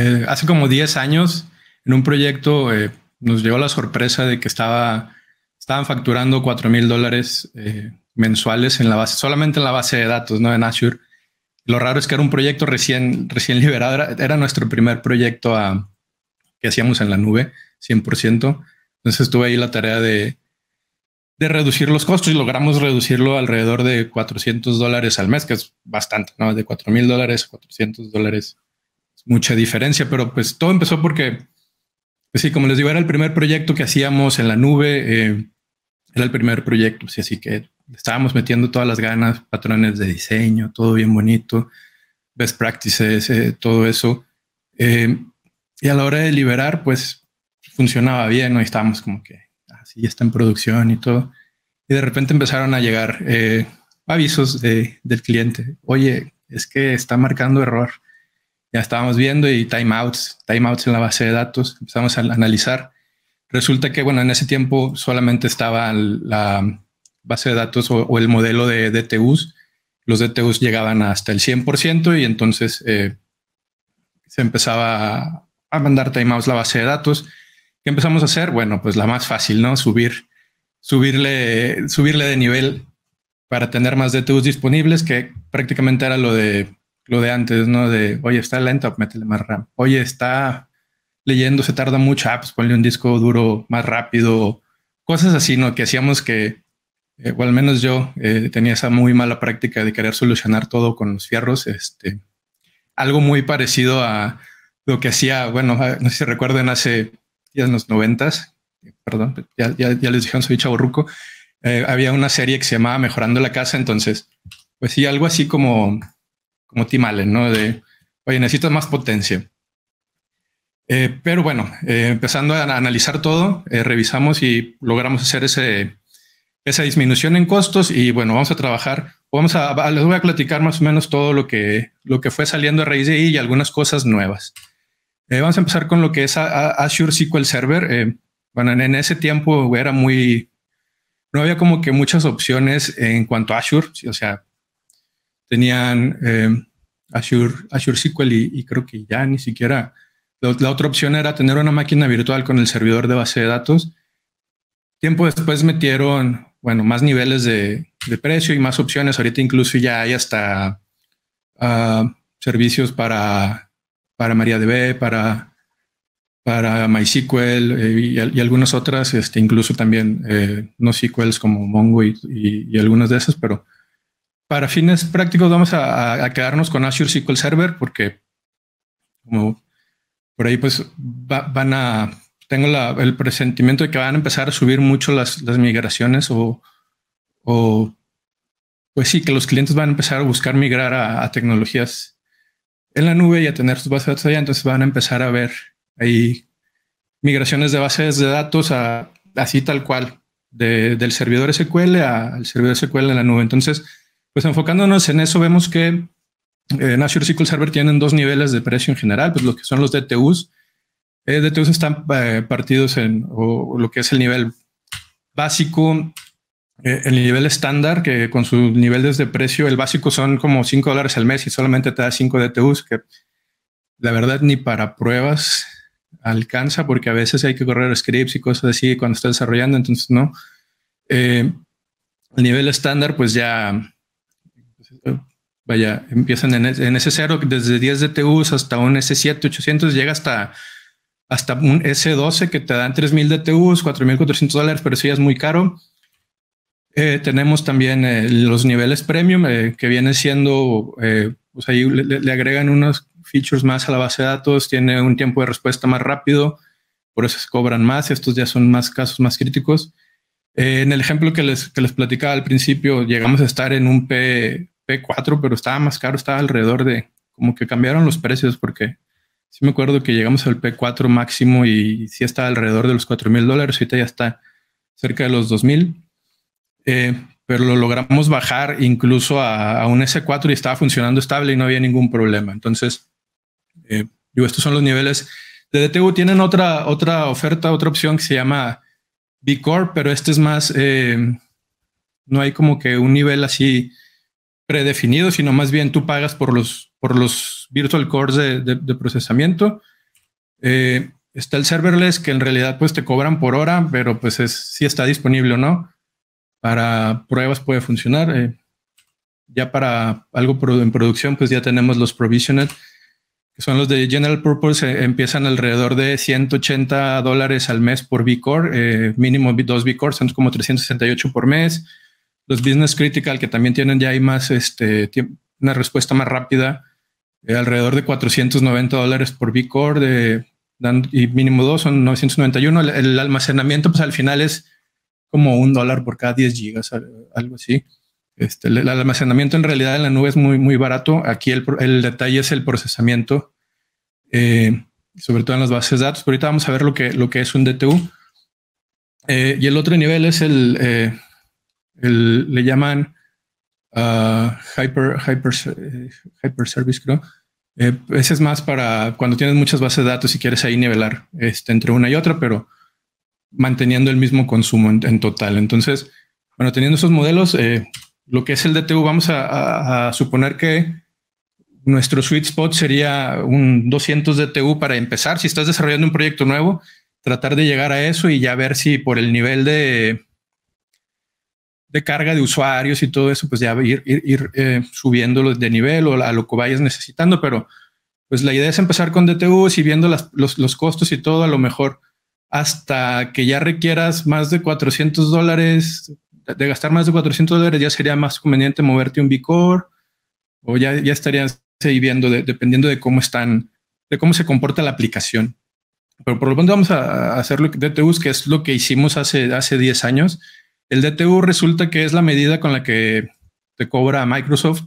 Eh, hace como 10 años, en un proyecto eh, nos llegó la sorpresa de que estaban facturando 4 mil dólares eh, mensuales en la base, solamente en la base de datos, ¿no? En Azure. Lo raro es que era un proyecto recién, recién liberado, era, nuestro primer proyecto ah, que hacíamos en la nube, 100%. Entonces tuve ahí la tarea de, reducir los costos y logramos reducirlo alrededor de 400 dólares al mes, que es bastante, ¿no? De 4 mil dólares a 400 dólares mucha diferencia, pero pues todo empezó porque, pues sí, como les digo, era el primer proyecto que hacíamos en la nube, eh, era el primer proyecto, sí, así que estábamos metiendo todas las ganas, patrones de diseño, todo bien bonito, best practices, eh, todo eso. Eh, y a la hora de liberar, pues funcionaba bien, ¿no? estábamos como que así ah, está en producción y todo. Y de repente empezaron a llegar avisos del cliente. Oye, es que está marcando error ya estábamos viendo y timeouts, timeouts en la base de datos, empezamos a analizar. Resulta que, bueno, en ese tiempo solamente estaba la base de datos o, el modelo de DTUs. Los DTUs llegaban hasta el 100% y entonces eh, se empezaba a mandar timeouts la base de datos. ¿Qué empezamos a hacer? Bueno, pues la más fácil, ¿no? Subir, subirle, subirle de nivel para tener más DTUs disponibles, que prácticamente era lo de lo de antes, ¿no? De, oye, está lento, métele más RAM. Oye, está leyendo, se tarda mucho, ah, pues ponle un disco duro más rápido. Cosas así, ¿no? Que hacíamos que, eh, o al menos yo, eh, tenía esa muy mala práctica de querer solucionar todo con los fierros. Este, algo muy parecido a lo que hacía, bueno, ah, no sé si recuerden, hace ya en los noventas, perdón, ya, ya, les dijeron, soy chaburruco, eh, había una serie que se llamaba Mejorando la Casa, entonces, pues sí, algo así como como Tim Allen, ¿no? De, oye, necesitas más potencia. Eh, pero bueno, eh, empezando a analizar todo, eh, revisamos y logramos hacer ese, esa disminución en costos y bueno, vamos a trabajar, vamos a, les voy a platicar más o menos todo lo que, lo que fue saliendo a raíz de ahí y algunas cosas nuevas. vamos a empezar con lo que es Azure SQL Server. bueno, en, en, ese tiempo era muy, no había como que muchas opciones en cuanto a Azure, o sea, tenían Azure, Azure SQL y, creo que ya ni siquiera... La, otra opción era tener una máquina virtual con el servidor de base de datos. Tiempo después metieron, bueno, más niveles de, precio y más opciones. Ahorita incluso ya hay hasta ah, servicios para, para MariaDB, para, para MySQL eh, y, algunas otras, este, incluso también eh, no SQLs como Mongo y, y algunas de esas, pero para fines prácticos vamos a, quedarnos con Azure SQL Server porque como por ahí pues van a, tengo el presentimiento de que van a empezar a subir mucho las, migraciones o, pues sí, que los clientes van a empezar a buscar migrar a, tecnologías en la nube y a tener sus bases de datos allá, entonces van a empezar a ver ahí migraciones de bases de datos a, así tal cual, del servidor SQL al servidor SQL en la nube. Entonces, pues enfocándonos en eso, vemos que en eh, Azure SQL Server tienen dos niveles de precio en general, pues lo que son los DTUs. Eh, DTUs están eh, partidos en o, lo que es el nivel básico, eh, el nivel estándar, que con sus niveles de precio, el básico son como 5 dólares al mes y solamente te da 5 DTUs, que la verdad ni para pruebas alcanza, porque a veces hay que correr scripts y cosas así cuando estás desarrollando, entonces no. el nivel estándar, pues ya vaya, empiezan en, S0 desde 10 DTUs hasta un S7 800, llega hasta, hasta un S12 que te dan 3000 DTUs, 4400 dólares, pero ya es muy caro. Eh, tenemos también eh, los niveles premium eh, que viene siendo, pues ahí le, agregan unos features más a la base de datos, tiene un tiempo de respuesta más rápido, por eso se cobran más, estos ya son más casos más críticos. en el ejemplo que les, que les platicaba al principio, llegamos a estar en un P, P4, pero estaba más caro, estaba alrededor de, como que cambiaron los precios porque sí me acuerdo que llegamos al P4 máximo y sí estaba alrededor de los 4 mil dólares, ahorita ya está cerca de los 2 mil, eh, pero lo logramos bajar incluso a, un S4 y estaba funcionando estable y no había ningún problema. Entonces, eh, digo, estos son los niveles. De DTU tienen otra, otra oferta, otra opción que se llama B Corp, pero este es más, eh, no hay como que un nivel así predefinido, sino más bien tú pagas por los, por los virtual cores de, procesamiento. Eh, está el serverless que en realidad pues te cobran por hora, pero pues es si está disponible o no. Para pruebas puede funcionar. Eh, ya para algo en producción pues ya tenemos los provisioned, que son los de general purpose, eh, empiezan alrededor de 180 dólares al mes por vcore, mínimo dos vcores, son como 368 por mes los business critical, que también tienen ya hay más, este, una respuesta más rápida, eh, alrededor de 490 dólares por B-Core de, y mínimo dos son 991. El, almacenamiento, pues al final es como un dólar por cada 10 gigas, algo así. Este, el, almacenamiento en realidad en la nube es muy, muy barato. Aquí el, detalle es el procesamiento, eh, sobre todo en las bases de datos. Pero ahorita vamos a ver lo que, lo que es un DTU. Eh, y el otro nivel es el le llaman ah, hyper, hyper, service, creo. Eh, ese es más para cuando tienes muchas bases de datos y quieres ahí nivelar este, entre una y otra, pero manteniendo el mismo consumo en, total. Entonces, bueno, teniendo esos modelos, eh, lo que es el DTU, vamos a, a, suponer que nuestro sweet spot sería un 200 DTU para empezar. Si estás desarrollando un proyecto nuevo, tratar de llegar a eso y ya ver si por el nivel de, de carga de usuarios y todo eso, pues ya ir, ir, eh, subiéndolo de nivel o a lo que vayas necesitando, pero pues la idea es empezar con DTUs y viendo los, costos y todo, a lo mejor hasta que ya requieras más de 400 dólares, de gastar más de 400 dólares, ya sería más conveniente moverte un Bicor o ya, ya estarías viendo, dependiendo de cómo están, de cómo se comporta la aplicación. Pero por lo pronto vamos a hacer lo que DTUs, que es lo que hicimos hace, hace 10 años el DTU resulta que es la medida con la que te cobra Microsoft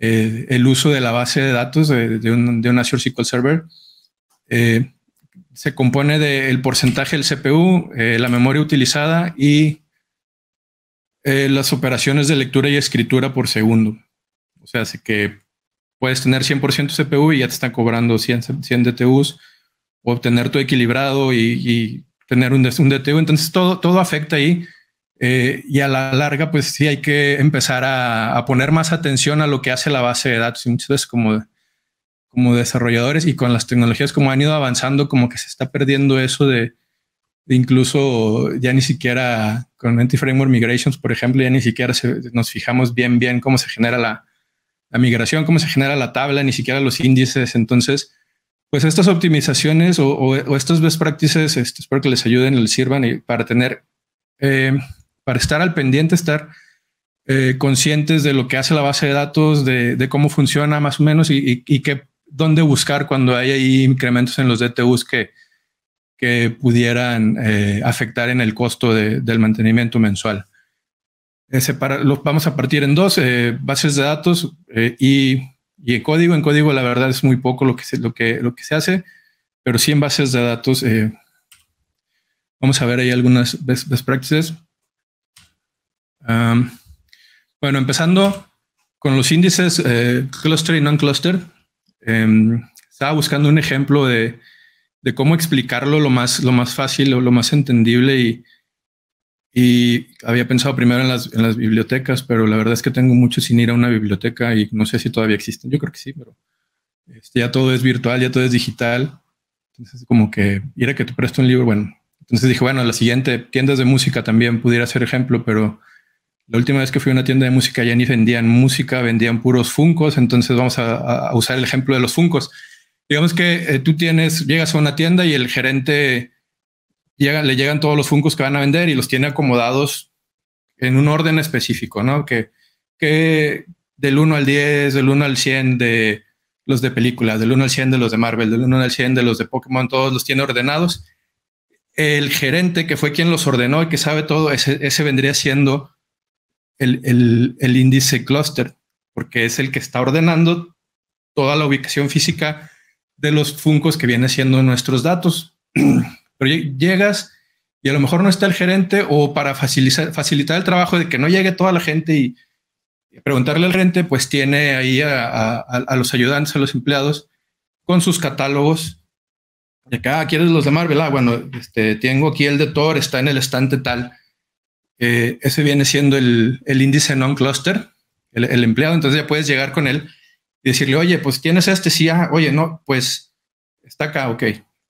eh, el uso de la base de datos de, un, Azure SQL Server. Eh, se compone del porcentaje del CPU, eh, la memoria utilizada y las operaciones de lectura y escritura por segundo. O sea, así que puedes tener 100% CPU y ya te están cobrando 100, 100 DTUs, o obtener tu equilibrado y, tener un, un, DTU. Entonces, todo, todo afecta ahí. Eh, y a la larga, pues sí hay que empezar a, poner más atención a lo que hace la base de datos. Y muchas veces como, como desarrolladores y con las tecnologías como han ido avanzando, como que se está perdiendo eso de, incluso ya ni siquiera con Anti-Framework Migrations, por ejemplo, ya ni siquiera nos fijamos bien, bien cómo se genera la, migración, cómo se genera la tabla, ni siquiera los índices. Entonces, pues estas optimizaciones o, estas best practices, este, espero que les ayuden, les sirvan y para tener eh, para estar al pendiente, estar eh, conscientes de lo que hace la base de datos, de, cómo funciona más o menos y, dónde buscar cuando hay ahí incrementos en los DTUs que, que pudieran eh, afectar en el costo del mantenimiento mensual. Eh, vamos a partir en dos, bases de datos y, en código. En código la verdad es muy poco lo que se, lo que, lo que se hace, pero sí en bases de datos. vamos a ver ahí algunas best practices bueno, empezando con los índices eh, cluster y non-cluster, em, estaba buscando un ejemplo de, cómo explicarlo lo más, lo más fácil o lo más entendible y, y había pensado primero en las, bibliotecas, pero la verdad es que tengo mucho sin ir a una biblioteca y no sé si todavía existen. Yo creo que sí, pero este, ya todo es virtual, ya todo es digital. Entonces, como que ir a que te presto un libro, bueno. Entonces dije, bueno, la siguiente, tiendas de música también pudiera ser ejemplo, pero la última vez que fui a una tienda de música ya ni vendían música, vendían puros funcos, entonces vamos a, usar el ejemplo de los funcos. Digamos que eh, tú tienes, llegas a una tienda y el gerente llega, le llegan todos los funcos que van a vender y los tiene acomodados en un orden específico, ¿no? Que, que del 1 al 10, del 1 al 100 de los de películas, del 1 al 100 de los de Marvel, del 1 al 100 de los de Pokémon, todos los tiene ordenados. El gerente que fue quien los ordenó y que sabe todo, ese, ese vendría siendo el, índice cluster, porque es el que está ordenando toda la ubicación física de los funcos que viene siendo nuestros datos. Pero llegas y a lo mejor no está el gerente o para facilitar, facilitar el trabajo de que no llegue toda la gente y preguntarle al gerente, pues tiene ahí a, los ayudantes, a los empleados con sus catálogos. De acá, ah, ¿quieres los de Marvel? Ah, bueno, este, tengo aquí el de Thor, está en el estante tal ese viene siendo el, índice non-cluster, el, empleado. Entonces ya puedes llegar con él y decirle, oye, pues tienes este, sí, oye, no, pues está acá, ok.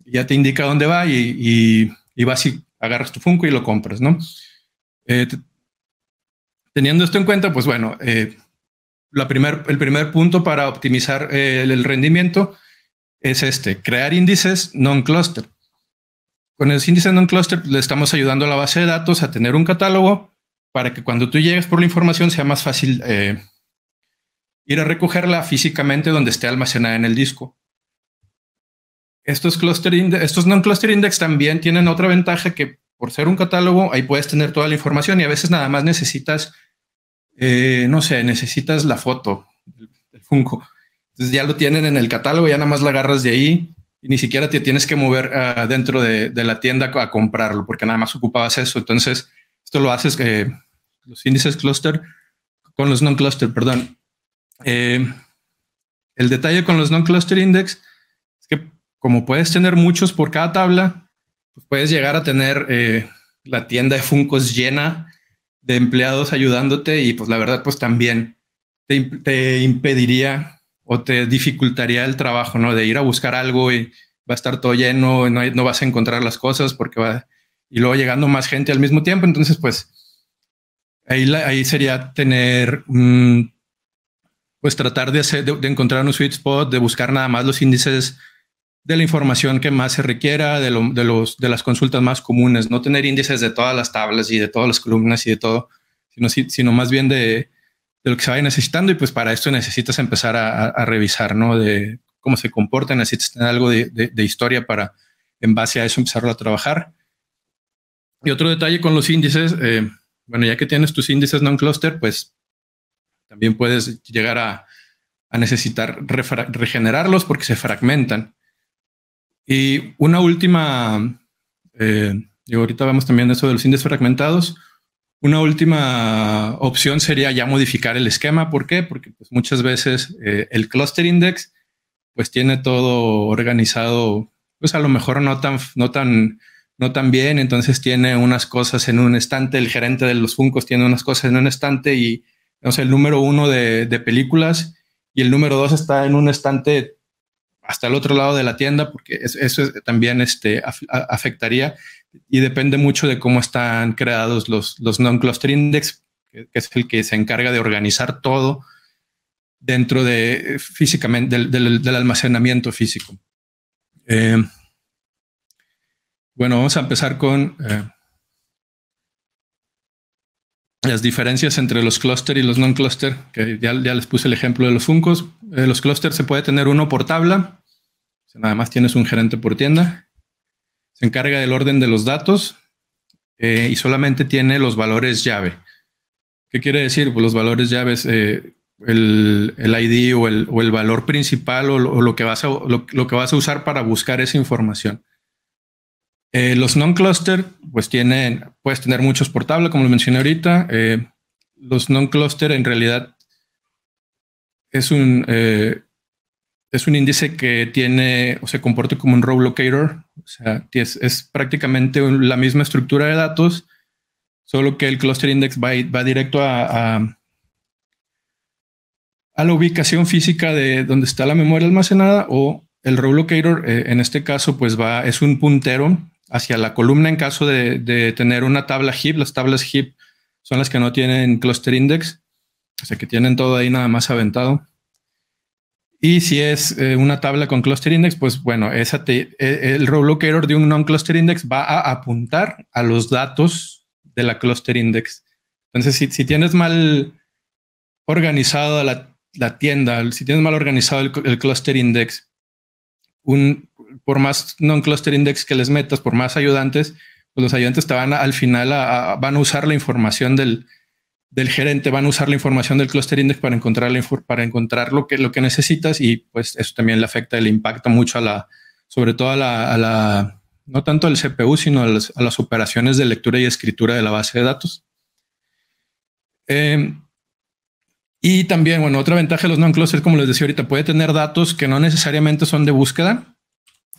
Ya te indica dónde va y, y, vas y agarras tu Funko y lo compras, ¿no? Eh, teniendo esto en cuenta, pues bueno, eh, la primer, el primer punto para optimizar el, el rendimiento es este, crear índices non-cluster. Con el índice non cluster le estamos ayudando a la base de datos a tener un catálogo para que cuando tú llegues por la información sea más fácil eh, ir a recogerla físicamente donde esté almacenada en el disco. Estos, cluster estos non-cluster index también tienen otra ventaja que por ser un catálogo ahí puedes tener toda la información y a veces nada más necesitas, eh, no sé, necesitas la foto del Funko. Entonces ya lo tienen en el catálogo, ya nada más la agarras de ahí ni siquiera te tienes que mover ah, dentro de, la tienda a comprarlo, porque nada más ocupabas eso. Entonces, esto lo haces, eh, los índices cluster, con los non-cluster, perdón. Eh, el detalle con los non-cluster index es que como puedes tener muchos por cada tabla, pues puedes llegar a tener eh, la tienda de Funcos llena de empleados ayudándote y pues la verdad pues también te impediría o te dificultaría el trabajo, ¿no? De ir a buscar algo y va a estar todo lleno, no, no vas a encontrar las cosas porque va, y luego llegando más gente al mismo tiempo, entonces pues ahí, ahí sería tener, mm, pues tratar de, de, encontrar un sweet spot, de buscar nada más los índices de la información que más se requiera, de, los, de las consultas más comunes, no tener índices de todas las tablas y de todas las columnas y de todo, sino, sino más bien de, de lo que se vaya necesitando y pues para esto necesitas empezar a, revisar, ¿no? De cómo se comporta, necesitas tener algo de, historia para en base a eso empezarlo a trabajar. Y otro detalle con los índices, eh, bueno, ya que tienes tus índices non-cluster, pues también puedes llegar a, necesitar regenerarlos porque se fragmentan. Y una última, eh, ahorita vamos también a eso de los índices fragmentados. Una última opción sería ya modificar el esquema. ¿Por qué? Porque pues, muchas veces eh, el cluster index pues tiene todo organizado, pues a lo mejor no tan, no tan, no tan bien. Entonces tiene unas cosas en un estante, el gerente de los funcos tiene unas cosas en un estante y no sé, el número uno de, de películas y el número dos está en un estante hasta el otro lado de la tienda, porque eso también este, afectaría y depende mucho de cómo están creados los, non-cluster index, que, es el que se encarga de organizar todo dentro de físicamente del, almacenamiento físico. Eh, bueno, vamos a empezar con eh, las diferencias entre los cluster y los non-cluster, que ya, les puse el ejemplo de los funcos. Eh, los clusters se puede tener uno por tabla, Nada más tienes un gerente por tienda. Se encarga del orden de los datos eh, y solamente tiene los valores llave. ¿Qué quiere decir? Pues los valores llaves, eh, el, ID o el, valor principal o, lo, que vas a, usar para buscar esa información. Eh, los non-cluster, pues tienen, puedes tener muchos por tabla, como lo mencioné ahorita. los non-cluster en realidad es un, es un índice que tiene o se comporta como un row locator. O sea, es, prácticamente la misma estructura de datos, solo que el cluster index va, directo a, a, la ubicación física de donde está la memoria almacenada o el row locator. Eh, en este caso, pues va, es un puntero hacia la columna en caso de, de tener una tabla heap. Las tablas heap son las que no tienen cluster index, o sea, que tienen todo ahí nada más aventado. Y si es eh, una tabla con cluster index, pues bueno, e, el row error de un non-cluster index va a apuntar a los datos de la cluster index. Entonces, si, tienes mal organizado la, tienda, si tienes mal organizado el, cluster index, un, por más non-cluster index que les metas, por más ayudantes, pues los ayudantes te van al final van a usar la información del, del gerente van a usar la información del cluster index para encontrar, para encontrar lo, que, lo que necesitas y pues eso también le afecta, le impacta mucho a la, sobre todo a la, no tanto al CPU, sino a las, operaciones de lectura y escritura de la base de datos. Em, y también, bueno, otra ventaja de los non-clusters, como les decía ahorita, puede tener datos que no necesariamente son de búsqueda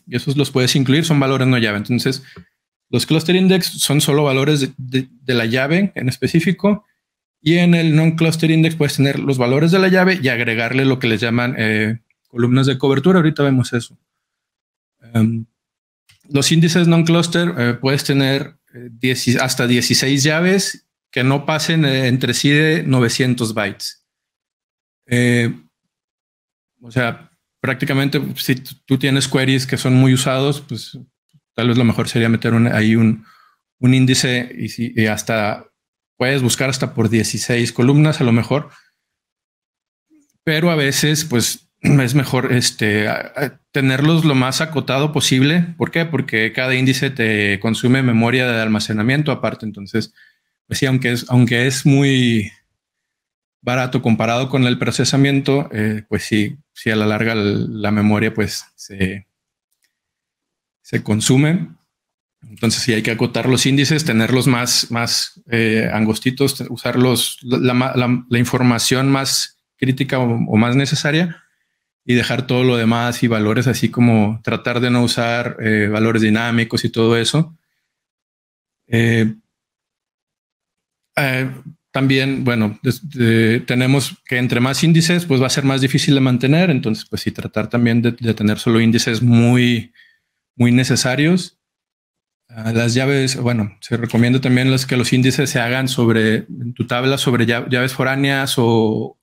y esos los puedes incluir, son valores no llave. Entonces, los cluster index son solo valores de la llave en específico y en el non-cluster index puedes tener los valores de la llave y agregarle lo que les llaman eh, columnas de cobertura. Ahorita vemos eso. Em, los índices non-cluster eh, puedes tener eh, hasta 16 llaves que no pasen entre sí de 900 bytes. o sea, prácticamente pues, si tú tienes queries que son muy usados, pues tal vez lo mejor sería meter ahí un, índice y, si, y hasta puedes buscar hasta por 16 columnas a lo mejor, pero a veces pues es mejor este, tenerlos lo más acotado posible. ¿Por qué? Porque cada índice te consume memoria de almacenamiento aparte. Entonces, pues sí, aunque es, aunque es muy barato comparado con el procesamiento, eh, pues sí, sí a la larga la memoria pues se, se consume. Entonces sí hay que acotar los índices, tenerlos más, eh, angostitos, usar la, información más crítica o, más necesaria y dejar todo lo demás y valores así como tratar de no usar eh, valores dinámicos y todo eso. Eh, también, bueno, tenemos que entre más índices, pues va a ser más difícil de mantener, entonces pues sí tratar también de, de tener solo índices muy, muy necesarios Ah, las llaves, bueno, se recomienda también los, que los índices se hagan sobre, tu tabla, sobre llaves foráneas o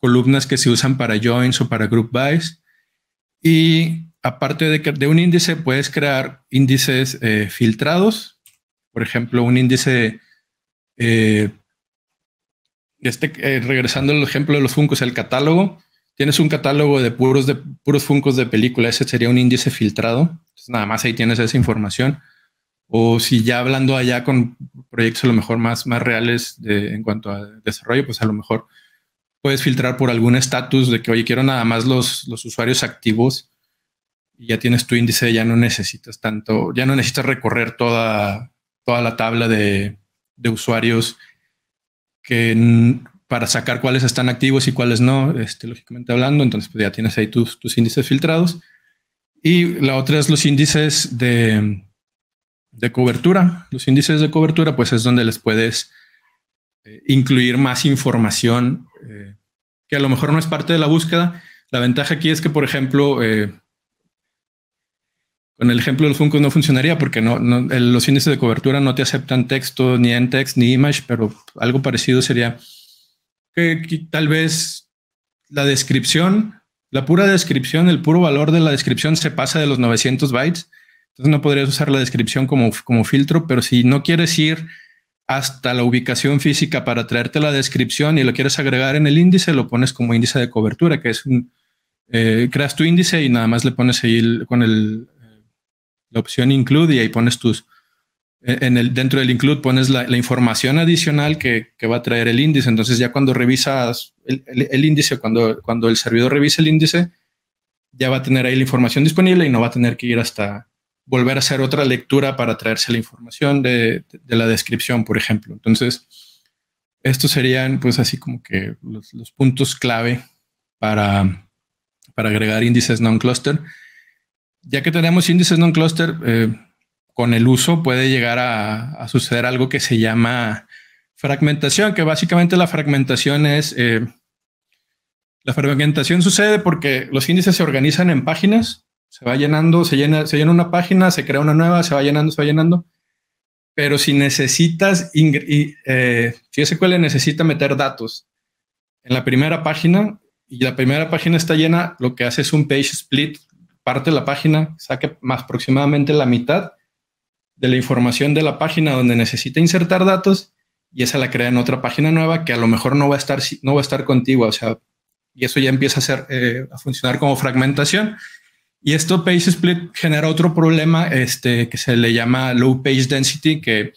columnas que se usan para joins o para group buys. Y aparte de, un índice, puedes crear índices eh, filtrados. Por ejemplo, un índice, eh, este, eh, regresando al ejemplo de los funcos, el catálogo. Tienes un catálogo de puros, de puros funcos de película, ese sería un índice filtrado. nada más ahí tienes esa información o si ya hablando allá con proyectos a lo mejor más, más reales en cuanto a desarrollo, pues a lo mejor puedes filtrar por algún estatus de que, oye, quiero nada más los, los usuarios activos y ya tienes tu índice, ya no necesitas tanto, ya no necesitas recorrer toda, toda la tabla de, de usuarios que para sacar cuáles están activos y cuáles no, este, lógicamente hablando, entonces pues ya tienes ahí tus, tus índices filtrados. Y la otra es los índices de, de cobertura. Los índices de cobertura, pues es donde les puedes eh, incluir más información eh, que a lo mejor no es parte de la búsqueda. La ventaja aquí es que, por ejemplo, eh, con el ejemplo del Funko no funcionaría porque no, los índices de cobertura no te aceptan texto, ni en text, ni image, pero algo parecido sería que, que tal vez la descripción, la pura descripción, el puro valor de la descripción se pasa de los 900 bytes entonces no podrías usar la descripción como, como filtro, pero si no quieres ir hasta la ubicación física para traerte la descripción y lo quieres agregar en el índice, lo pones como índice de cobertura, que es un, eh, creas tu índice y nada más le pones ahí con el, eh, la opción include y ahí pones tus, eh, en el, dentro del include pones la, información adicional que, va a traer el índice. Entonces ya cuando revisas el, índice, cuando, cuando el servidor revise el índice, ya va a tener ahí la información disponible y no va a tener que ir hasta, volver a hacer otra lectura para traerse la información de, la descripción, por ejemplo. Entonces, estos serían pues así como que los, puntos clave para, agregar índices non-cluster. Ya que tenemos índices non-cluster, eh, con el uso puede llegar a, suceder algo que se llama fragmentación, que básicamente la fragmentación es... Eh, la fragmentación sucede porque los índices se organizan en páginas se va llenando, se llena, se llena una página, se crea una nueva, se va llenando, se va llenando. Pero si necesitas, y, eh, si SQL necesita meter datos en la primera página y la primera página está llena, lo que hace es un page split, parte de la página, saque más aproximadamente la mitad de la información de la página donde necesita insertar datos y esa la crea en otra página nueva que a lo mejor no va a estar, no va a estar contigua, o sea, y eso ya empieza a, eh, a funcionar como fragmentación y esto page split genera otro problema este, que se le llama low page density, que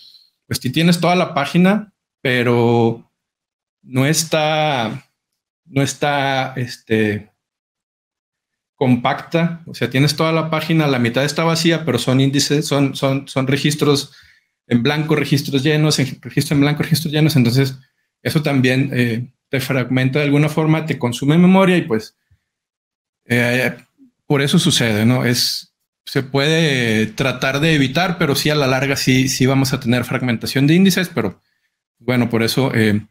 pues si tienes toda la página, pero no está, no está este, compacta, o sea, tienes toda la página, la mitad está vacía, pero son índices, son, son, son registros en blanco, registros llenos, registros en blanco, registros llenos, entonces eso también eh, te fragmenta de alguna forma, te consume memoria y pues eh, por eso sucede, ¿no? Es, se puede tratar de evitar, pero sí a la larga sí, sí vamos a tener fragmentación de índices, pero bueno, por eso eh,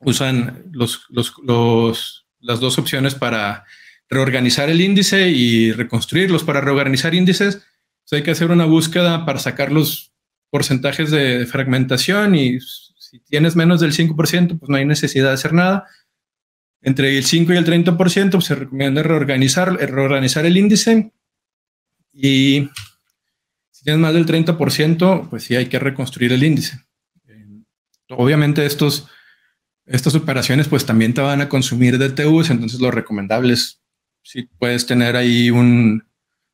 usan los, los, los, las dos opciones para reorganizar el índice y reconstruirlos. Para reorganizar índices, pues, hay que hacer una búsqueda para sacar los porcentajes de fragmentación y si tienes menos del 5%, pues no hay necesidad de hacer nada entre el 5 y el 30%, pues, se recomienda reorganizar, eh, reorganizar el índice y si tienes más del 30%, pues sí hay que reconstruir el índice. Eh, obviamente estos, estas operaciones pues también te van a consumir de entonces lo recomendable es si puedes tener ahí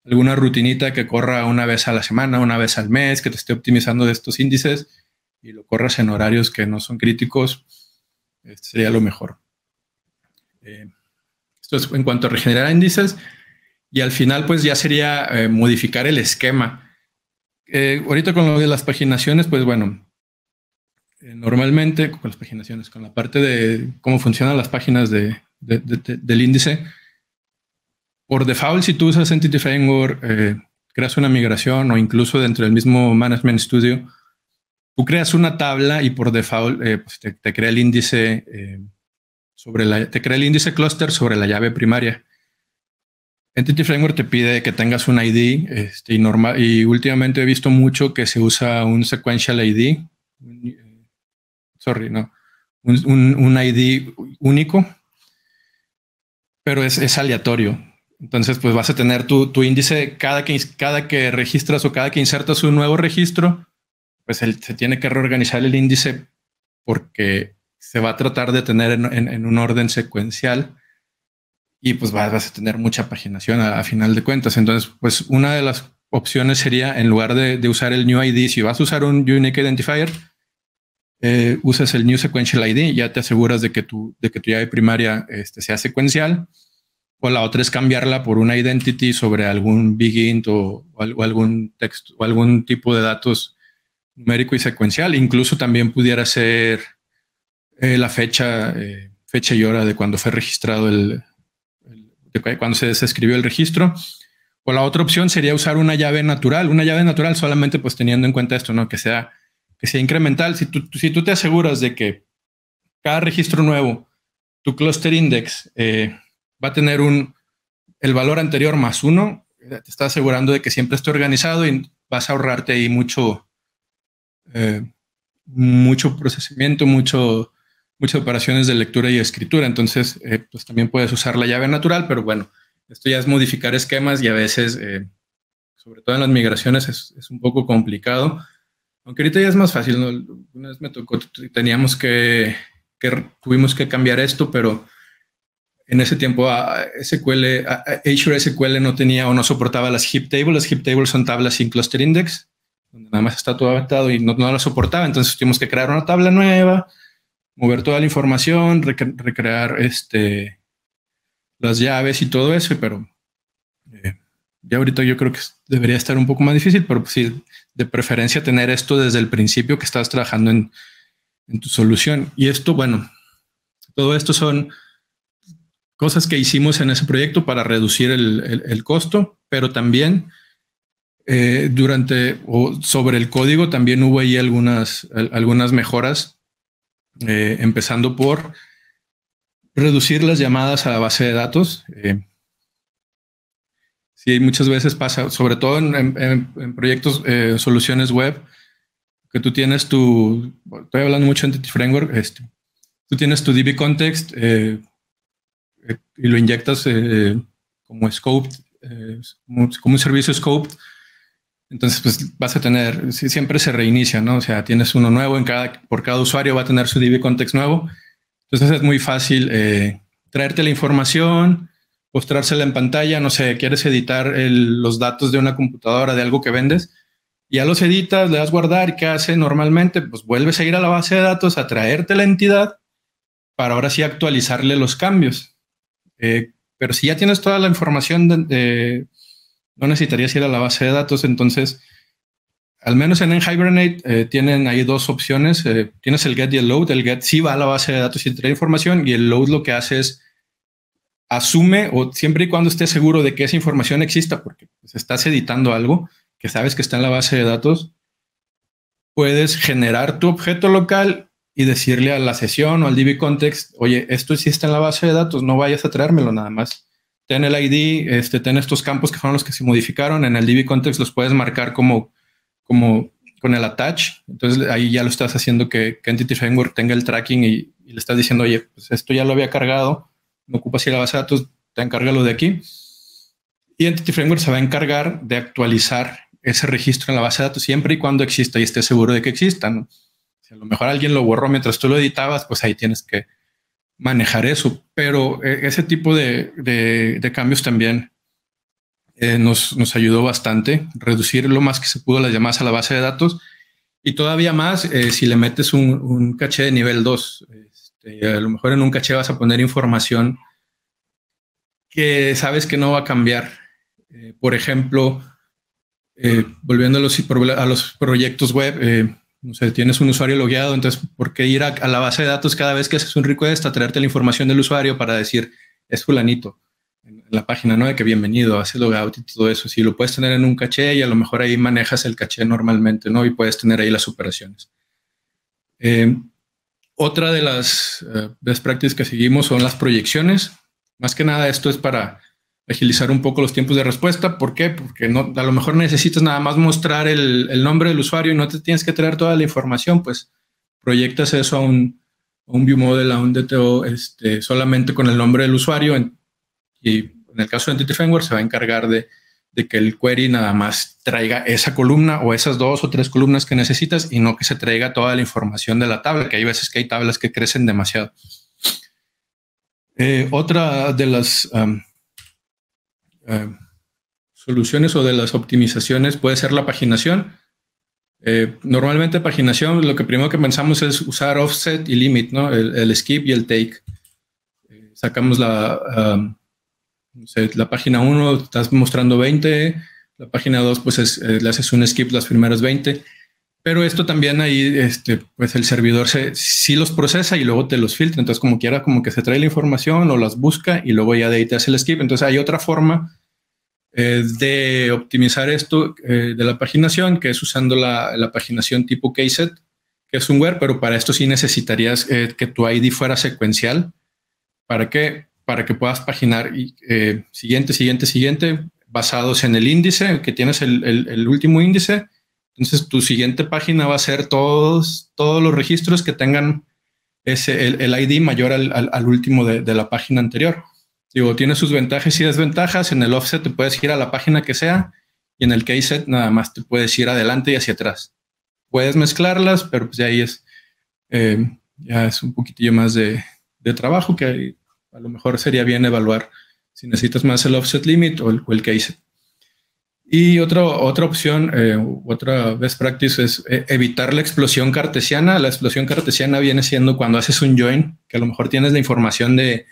alguna rutinita que corra una vez a la semana, una vez al mes, que te esté optimizando de estos índices y lo corras en horarios que no son críticos, este sería lo mejor. Eh, esto es en cuanto a regenerar índices. Y al final, pues ya sería eh, modificar el esquema. Eh, ahorita con lo de las paginaciones, pues bueno, normalmente con las paginaciones, con la parte de cómo funcionan las páginas del índice, por default, si tú usas Entity Framework, creas una migración o incluso dentro del mismo Management Studio, tú creas una tabla y por default pues, te, crea el índice sobre la, te crea el índice cluster sobre la llave primaria. Entity Framework te pide que tengas un ID este, y, normal, y últimamente he visto mucho que se usa un sequential ID, eh, sorry, no, un, ID único, pero es, aleatorio. Entonces, pues vas a tener tu, índice cada que, cada que registras o cada que insertas un nuevo registro, pues se tiene que reorganizar el índice porque se va a tratar de tener en, un orden secuencial y pues vas a tener mucha paginación a, final de cuentas. Entonces, pues una de las opciones sería, en lugar de, usar el new ID, si vas a usar un unique identifier, eh, usas el new sequential ID, ya te aseguras de que tu, de que tu llave primaria este, sea secuencial. O la otra es cambiarla por una identity sobre algún bigint o, o algún texto o algún tipo de datos numérico y secuencial. Incluso también pudiera ser eh, la fecha, eh, fecha y hora de cuando fue registrado el, cuando se desescribió el registro. O la otra opción sería usar una llave natural, una llave natural solamente pues teniendo en cuenta esto, ¿no? Que sea, que sea incremental. Si tú, si tú te aseguras de que cada registro nuevo, tu cluster index eh, va a tener un, el valor anterior más uno, te estás asegurando de que siempre esté organizado y vas a ahorrarte ahí mucho, mucho procesamiento, mucho, muchas operaciones de lectura y escritura. Entonces, eh, pues también puedes usar la llave natural, pero bueno, esto ya es modificar esquemas y a veces, eh, sobre todo en las migraciones, es, un poco complicado. Aunque ahorita ya es más fácil, una vez me tocó, teníamos que, tuvimos que cambiar esto, pero en ese tiempo a ah, SQL, ah, ah, Azure SQL no tenía o no soportaba las heap tables. Las heap tables son tablas sin cluster index, donde nada más está todo adaptado y no, no lo soportaba. Entonces tuvimos que crear una tabla nueva, mover toda la información, recrear este, las llaves y todo eso, pero eh, ya ahorita yo creo que debería estar un poco más difícil, pero pues sí, de preferencia tener esto desde el principio que estás trabajando en, tu solución. Y esto, bueno, todo esto son cosas que hicimos en ese proyecto para reducir el, costo, pero también eh, durante o sobre el código también hubo ahí algunas, algunas mejoras eh, empezando por reducir las llamadas a la base de datos. Eh, sí, muchas veces pasa, sobre todo en, proyectos, eh, soluciones web, que tú tienes tu, estoy hablando mucho de Entity Framework, este, tú tienes tu DB context y lo inyectas como scope, como, un servicio scoped entonces, pues vas a tener, siempre se reinicia, ¿no? O sea, tienes uno nuevo en cada, por cada usuario va a tener su DB context nuevo. Entonces es muy fácil eh, traerte la información, mostrársela en pantalla, no sé, quieres editar los datos de una computadora, de algo que vendes, ya los editas, le das guardar, ¿qué hace normalmente? Pues vuelves a ir a la base de datos, a traerte la entidad para ahora sí actualizarle los cambios. Eh, pero si ya tienes toda la información de no necesitarías ir a la base de datos. Entonces, al menos en Hibernate eh, tienen ahí dos opciones. Eh, tienes el get y el load. El get sí va a la base de datos y trae información y el load lo que hace es asume o siempre y cuando estés seguro de que esa información exista, porque pues, estás editando algo que sabes que está en la base de datos, puedes generar tu objeto local y decirle a la sesión o al DB context, oye, esto existe en la base de datos, no vayas a traérmelo nada más ten el ID, este, ten estos campos que fueron los que se modificaron. En el DB context los puedes marcar como, con el attach. Entonces ahí ya lo estás haciendo que, Entity Framework tenga el tracking y, le estás diciendo, oye, pues esto ya lo había cargado, no ocupas ir la base de datos, te lo de aquí. Y Entity Framework se va a encargar de actualizar ese registro en la base de datos siempre y cuando exista y esté seguro de que exista. Si a lo mejor alguien lo borró mientras tú lo editabas, pues ahí tienes que, manejar eso, pero eh, ese tipo de, cambios también eh, nos, ayudó bastante, reducir lo más que se pudo las llamadas a la base de datos y todavía más eh, si le metes un, un, caché de nivel 2. Este, a lo mejor en un caché vas a poner información que sabes que no va a cambiar. por ejemplo, volviendo a los, a los proyectos web, no sé, tienes un usuario logueado, entonces, ¿por qué ir a, la base de datos cada vez que haces un request a traerte la información del usuario para decir, es fulanito? En, la página, ¿no? De que bienvenido, hace logout y todo eso. Si lo puedes tener en un caché y a lo mejor ahí manejas el caché normalmente, ¿no? Y puedes tener ahí las operaciones. Eh, otra de las eh, best practices que seguimos son las proyecciones. Más que nada, esto es para agilizar un poco los tiempos de respuesta. ¿Por qué? Porque a lo mejor necesitas nada más mostrar el, nombre del usuario y no te tienes que traer toda la información, pues proyectas eso a un, view model, a un DTO, este, solamente con el nombre del usuario. y en el caso de Entity Framework se va a encargar de, que el query nada más traiga esa columna o esas dos o tres columnas que necesitas y no que se traiga toda la información de la tabla, que hay veces que hay tablas que crecen demasiado. Eh, otra de las eh, soluciones o de las optimizaciones puede ser la paginación. Eh, normalmente paginación lo que primero que pensamos es usar offset y limit, ¿no? el, skip y el take. Eh, sacamos la, la página 1, estás mostrando 20, la página 2 pues es, le haces un skip las primeras 20. Pero esto también ahí, este, pues el servidor se, sí los procesa y luego te los filtra. Entonces, como quiera, como que se trae la información o las busca y luego ya de ahí te hace el skip. Entonces, hay otra forma eh, de optimizar esto eh, de la paginación, que es usando la, paginación tipo KSET, que es un web, pero para esto sí necesitarías eh, que tu ID fuera secuencial. ¿Para qué? Para que puedas paginar siguiente, siguiente, siguiente, basados en el índice, que tienes el, último índice. Entonces, tu siguiente página va a ser todos, todos los registros que tengan ese, el, ID mayor al, último de, la página anterior. Digo, tiene sus ventajas y desventajas. En el offset te puedes ir a la página que sea y en el case nada más te puedes ir adelante y hacia atrás. Puedes mezclarlas, pero pues ahí es, eh, ya es un poquitillo más de, de trabajo que a lo mejor sería bien evaluar si necesitas más el offset limit o el, o el case. Y otra otra opción, eh, otra best practice es eh, evitar la explosión cartesiana. La explosión cartesiana viene siendo cuando haces un join, que a lo mejor tienes la información de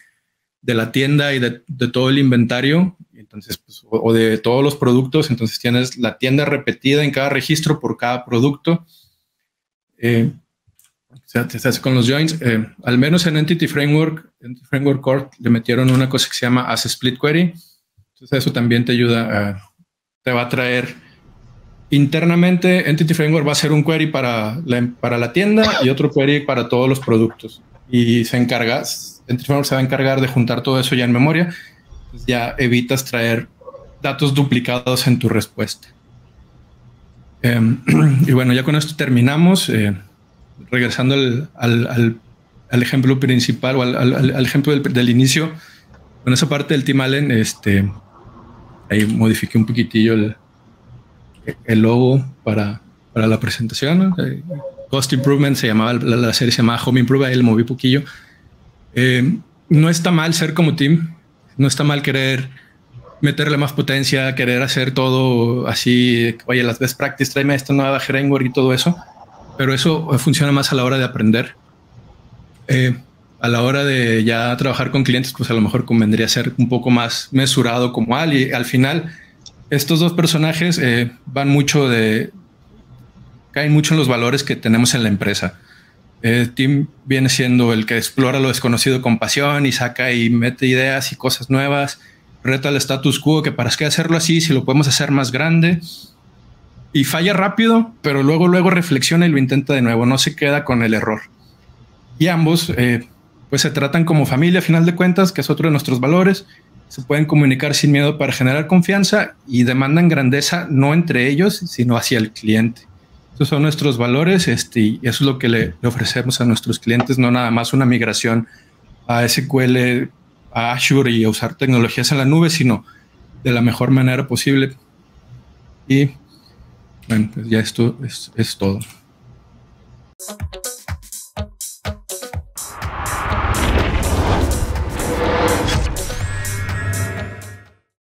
de la tienda y de, todo el inventario, entonces, pues, o, de todos los productos, entonces tienes la tienda repetida en cada registro por cada producto. Eh, se, hace con los joins. Eh, al menos en Entity Framework, Entity Framework Core, le metieron una cosa que se llama As Split Query. Entonces, eso también te ayuda te va a traer internamente Entity Framework va a ser un query para para la tienda y otro query para todos los productos y se encarga, se va a encargar de juntar todo eso ya en memoria. Pues ya evitas traer datos duplicados en tu respuesta. Em, y bueno, ya con esto terminamos. Eh, regresando al, al, ejemplo principal o al, ejemplo del, del, inicio, con esa parte del Team Allen, este, ahí modifiqué un poquitillo el, el logo para, para la presentación. Eh, Cost Improvement, se llamaba la, serie, se llamaba Home Improvement, ahí lo moví poquillo. Eh, no está mal ser como team, no está mal querer meterle más potencia, querer hacer todo así, oye, las best practices, tráeme esta nueva framework y todo eso, pero eso funciona más a la hora de aprender. Eh, a la hora de ya trabajar con clientes, pues a lo mejor convendría ser un poco más mesurado como al y al final estos dos personajes eh, van mucho de, caen mucho en los valores que tenemos en la empresa. Tim viene siendo el que explora lo desconocido con pasión y saca y mete ideas y cosas nuevas, reta el status quo, que para qué hacerlo así si lo podemos hacer más grande. Y falla rápido, pero luego, luego reflexiona y lo intenta de nuevo, no se queda con el error. Y ambos, eh, pues se tratan como familia a final de cuentas, que es otro de nuestros valores, se pueden comunicar sin miedo para generar confianza y demandan grandeza no entre ellos, sino hacia el cliente. Estos son nuestros valores este, y eso es lo que le, ofrecemos a nuestros clientes, no nada más una migración a SQL, a Azure y a usar tecnologías en la nube, sino de la mejor manera posible. Y bueno, pues ya esto es todo.